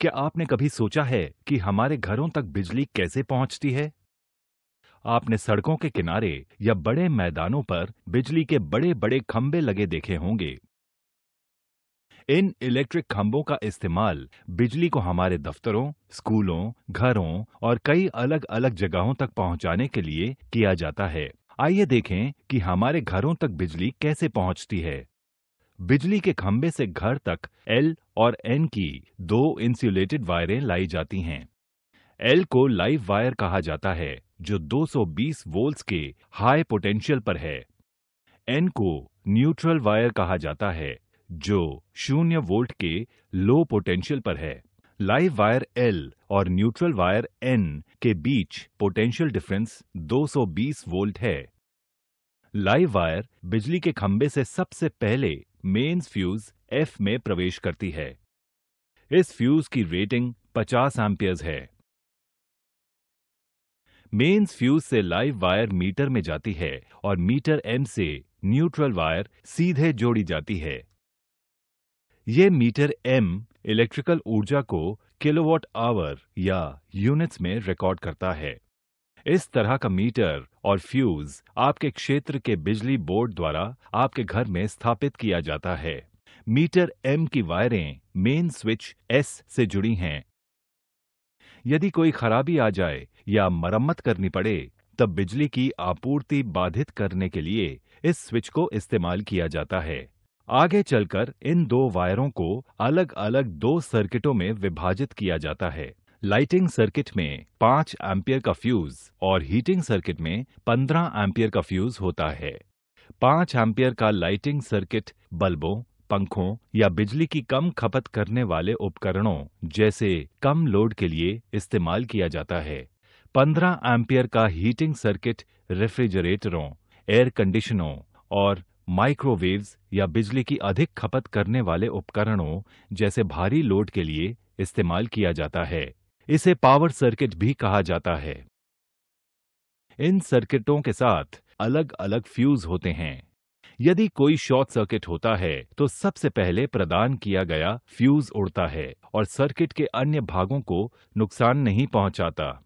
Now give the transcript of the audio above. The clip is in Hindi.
क्या आपने कभी सोचा है कि हमारे घरों तक बिजली कैसे पहुंचती है आपने सड़कों के किनारे या बड़े मैदानों पर बिजली के बड़े बड़े खंबे लगे देखे होंगे इन इलेक्ट्रिक खंबों का इस्तेमाल बिजली को हमारे दफ्तरों स्कूलों घरों और कई अलग अलग जगहों तक पहुंचाने के लिए किया जाता है आइए देखें कि हमारे घरों तक बिजली कैसे पहुंचती है बिजली के खंभे से घर तक एल और एन की दो इंसुलेटेड वायरें लाई जाती हैं एल को लाइव वायर कहा जाता है जो 220 वोल्ट्स के हाई पोटेंशियल पर है एन को न्यूट्रल वायर कहा जाता है जो शून्य वोल्ट के लो पोटेंशियल पर है लाइव वायर एल और न्यूट्रल वायर एन के बीच पोटेंशियल डिफरेंस 220 वोल्ट है लाइव वायर बिजली के खंबे से सबसे पहले मेंस फ्यूज एफ में प्रवेश करती है इस फ्यूज की रेटिंग 50 एम्पियर्स है मेंस फ्यूज से लाइव वायर मीटर में जाती है और मीटर एम से न्यूट्रल वायर सीधे जोड़ी जाती है यह मीटर एम इलेक्ट्रिकल ऊर्जा को किलोवाट आवर या यूनिट्स में रिकॉर्ड करता है इस तरह का मीटर और फ्यूज आपके क्षेत्र के बिजली बोर्ड द्वारा आपके घर में स्थापित किया जाता है मीटर एम की वायरें मेन स्विच एस से जुड़ी हैं यदि कोई खराबी आ जाए या मरम्मत करनी पड़े तब बिजली की आपूर्ति बाधित करने के लिए इस स्विच को इस्तेमाल किया जाता है आगे चलकर इन दो वायरों को अलग अलग दो सर्किटों में विभाजित किया जाता है लाइटिंग सर्किट में 5 एम्पियर का फ्यूज और हीटिंग सर्किट में 15 एम्पियर का फ्यूज होता है 5 एम्पियर का लाइटिंग सर्किट बल्बों पंखों या बिजली की कम खपत करने वाले उपकरणों जैसे कम लोड के लिए इस्तेमाल किया जाता है 15 एम्पियर का हीटिंग सर्किट रेफ्रिजरेटरों एयर कंडीशनों और माइक्रोवेव्स या बिजली की अधिक खपत करने वाले उपकरणों जैसे भारी लोड के लिए इस्तेमाल किया जाता है इसे पावर सर्किट भी कहा जाता है इन सर्किटों के साथ अलग अलग फ्यूज होते हैं यदि कोई शॉर्ट सर्किट होता है तो सबसे पहले प्रदान किया गया फ्यूज उड़ता है और सर्किट के अन्य भागों को नुकसान नहीं पहुंचाता